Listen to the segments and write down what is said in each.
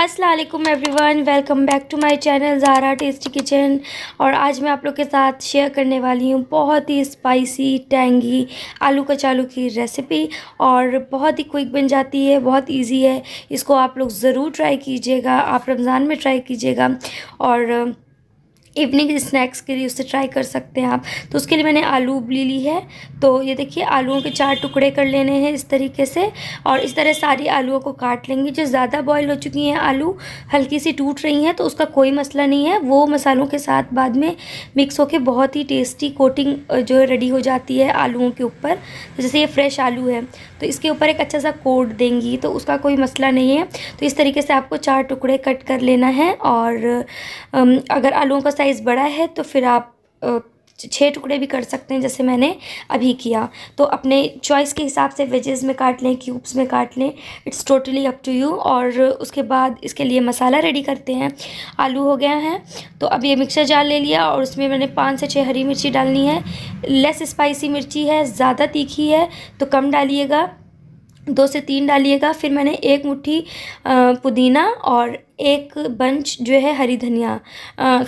असलम वन welcome back to my channel Zara tasty kitchen और आज मैं आप लोग के साथ शेयर करने वाली हूँ बहुत ही स्पाइसी टैंगी आलू कचालू की रेसिपी और बहुत ही क्विक बन जाती है बहुत इजी है इसको आप लोग ज़रूर ट्राई कीजिएगा आप रमज़ान में ट्राई कीजिएगा और इवनिंग स्नैक्स के लिए उसे ट्राई कर सकते हैं आप तो उसके लिए मैंने आलू उबली ली है तो ये देखिए आलूओं के चार टुकड़े कर लेने हैं इस तरीके से और इस तरह सारी आलूओं को काट लेंगे जो ज़्यादा बॉयल हो चुकी हैं आलू हल्की सी टूट रही हैं तो उसका कोई मसला नहीं है वो मसालों के साथ बाद में मिक्स होकर बहुत ही टेस्टी कोटिंग जो है रेडी हो जाती है आलूओं के ऊपर तो जैसे ये फ्रेश आलू है तो इसके ऊपर एक अच्छा सा कोट देंगी तो उसका कोई मसला नहीं है तो इस तरीके से आपको चार टुकड़े कट कर लेना है और अगर आलूओं का साइज़ बड़ा है तो फिर आप छः टुकड़े भी कर सकते हैं जैसे मैंने अभी किया तो अपने चॉइस के हिसाब से वेजेस में काट लें क्यूब्स में काट लें it's totally up to you और उसके बाद इसके लिए मसाला रेडी करते हैं आलू हो गया है तो अब ये मिक्सर जार ले लिया और उसमें मैंने पाँच से छः हरी मिर्ची डालनी है लेस स्पाइसी मिर्ची है ज़्यादा तीखी है तो कम डालिएगा दो से तीन डालिएगा फिर मैंने एक मुट्ठी पुदीना और एक बंच जो है हरी धनिया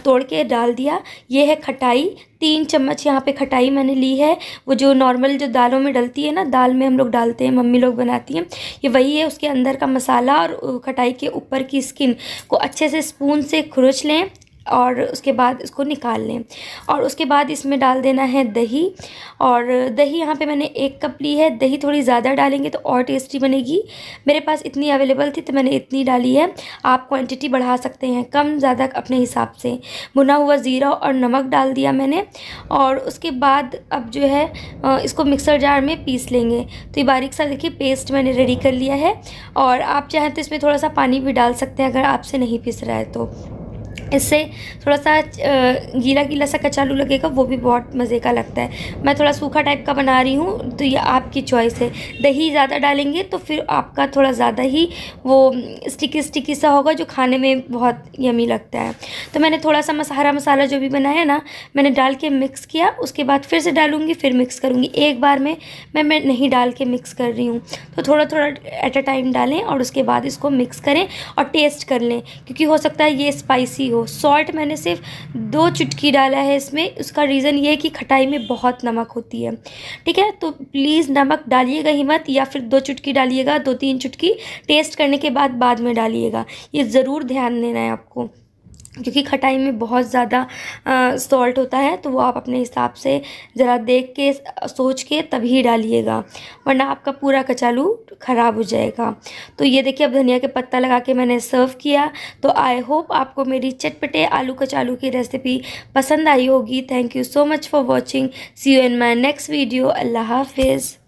तोड़ के डाल दिया ये है खटाई तीन चम्मच यहाँ पे खटाई मैंने ली है वो जो नॉर्मल जो दालों में डलती है ना दाल में हम लोग डालते हैं मम्मी लोग बनाती हैं ये वही है उसके अंदर का मसाला और खटाई के ऊपर की स्किन को अच्छे से स्पून से खुरच लें और उसके बाद इसको निकाल लें और उसके बाद इसमें डाल देना है दही और दही यहाँ पे मैंने एक कप ली है दही थोड़ी ज़्यादा डालेंगे तो और टेस्टी बनेगी मेरे पास इतनी अवेलेबल थी तो मैंने इतनी डाली है आप क्वांटिटी बढ़ा सकते हैं कम ज़्यादा अपने हिसाब से भुना हुआ ज़ीरा और नमक डाल दिया मैंने और उसके बाद अब जो है इसको मिक्सर जार में पीस लेंगे तो ये बारीक सा देखिए पेस्ट मैंने रेडी कर लिया है और आप चाहें तो इसमें थोड़ा सा पानी भी डाल सकते हैं अगर आपसे नहीं पीस रहा है तो इससे थोड़ा सा गीला गीला सा कचालू लगेगा वो भी बहुत मज़े का लगता है मैं थोड़ा सूखा टाइप का बना रही हूँ तो ये आपकी चॉइस है दही ज़्यादा डालेंगे तो फिर आपका थोड़ा ज़्यादा ही वो स्टिकी स्टिकी सा होगा जो खाने में बहुत यमी लगता है तो मैंने थोड़ा सा मसाला मसाला जो भी बनाया ना मैंने डाल के मिक्स किया उसके बाद फिर से डालूँगी फिर मिक्स करूँगी एक बार में मैं मैं नहीं डाल के मिक्स कर रही हूँ तो थोड़ा थोड़ा एट अ टाइम डालें और उसके बाद इसको मिक्स करें और टेस्ट कर लें क्योंकि हो सकता है ये स्पाइसी हो सॉल्ट मैंने सिर्फ दो चुटकी डाला है इसमें उसका रीज़न ये है कि खटाई में बहुत नमक होती है ठीक है तो प्लीज़ नमक डालिएगा ही मत या फिर दो चुटकी डालिएगा दो तीन चुटकी टेस्ट करने के बाद बाद में डालिएगा ये ज़रूर ध्यान देना है आपको क्योंकि खटाई में बहुत ज़्यादा सॉल्ट होता है तो वो आप अपने हिसाब से ज़रा देख के सोच के तभी डालिएगा वरना आपका पूरा कचालू ख़राब हो जाएगा तो ये देखिए अब धनिया के पत्ता लगा के मैंने सर्व किया तो आई होप आपको मेरी चटपटे आलू कचालू की रेसिपी पसंद आई होगी thank you so much for watching see you in my next video अल्लाह हाफिज़